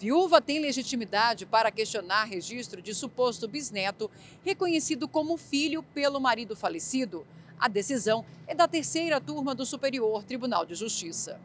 Viúva tem legitimidade para questionar registro de suposto bisneto reconhecido como filho pelo marido falecido. A decisão é da terceira turma do Superior Tribunal de Justiça.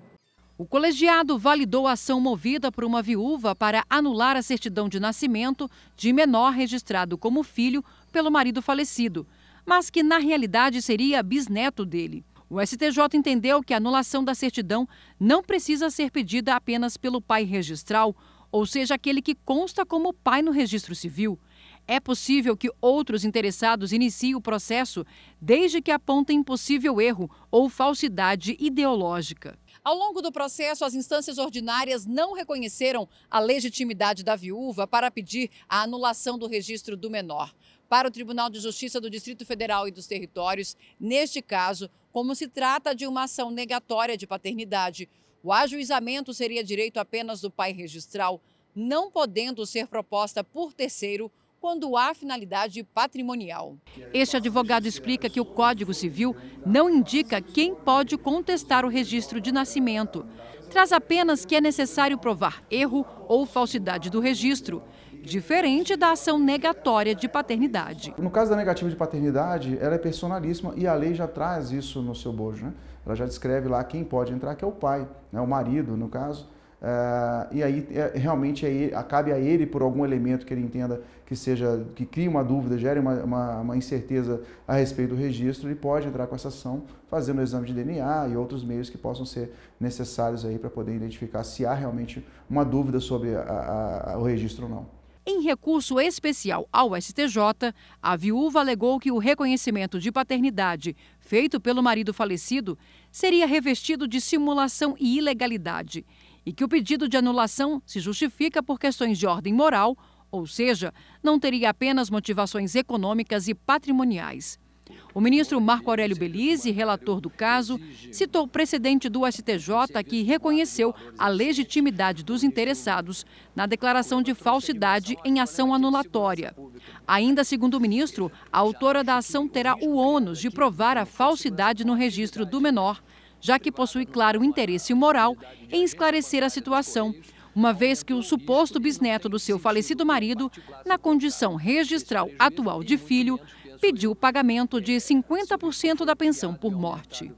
O colegiado validou a ação movida por uma viúva para anular a certidão de nascimento de menor registrado como filho pelo marido falecido, mas que na realidade seria bisneto dele. O STJ entendeu que a anulação da certidão não precisa ser pedida apenas pelo pai registral ou seja, aquele que consta como pai no registro civil, é possível que outros interessados iniciem o processo desde que apontem possível erro ou falsidade ideológica. Ao longo do processo, as instâncias ordinárias não reconheceram a legitimidade da viúva para pedir a anulação do registro do menor. Para o Tribunal de Justiça do Distrito Federal e dos Territórios, neste caso, como se trata de uma ação negatória de paternidade, o ajuizamento seria direito apenas do pai registral, não podendo ser proposta por terceiro quando há finalidade patrimonial. Este advogado explica que o Código Civil não indica quem pode contestar o registro de nascimento. Traz apenas que é necessário provar erro ou falsidade do registro diferente da ação negatória de paternidade. No caso da negativa de paternidade, ela é personalíssima e a lei já traz isso no seu bojo. Né? Ela já descreve lá quem pode entrar, que é o pai, né? o marido, no caso. É, e aí é, realmente é ele, cabe a ele por algum elemento que ele entenda que seja que crie uma dúvida, gere uma, uma, uma, incerteza a respeito do registro, ele pode entrar com essa ação fazendo o exame de DNA e outros meios que possam ser necessários aí para poder identificar se há realmente uma dúvida sobre a, a, a, o registro ou não. Em recurso especial ao STJ, a viúva alegou que o reconhecimento de paternidade feito pelo marido falecido seria revestido de simulação e ilegalidade e que o pedido de anulação se justifica por questões de ordem moral, ou seja, não teria apenas motivações econômicas e patrimoniais. O ministro Marco Aurélio Belize, relator do caso, citou o precedente do STJ que reconheceu a legitimidade dos interessados na declaração de falsidade em ação anulatória. Ainda segundo o ministro, a autora da ação terá o ônus de provar a falsidade no registro do menor, já que possui claro interesse moral em esclarecer a situação, uma vez que o suposto bisneto do seu falecido marido, na condição registral atual de filho, pediu o pagamento de 50% da pensão por morte.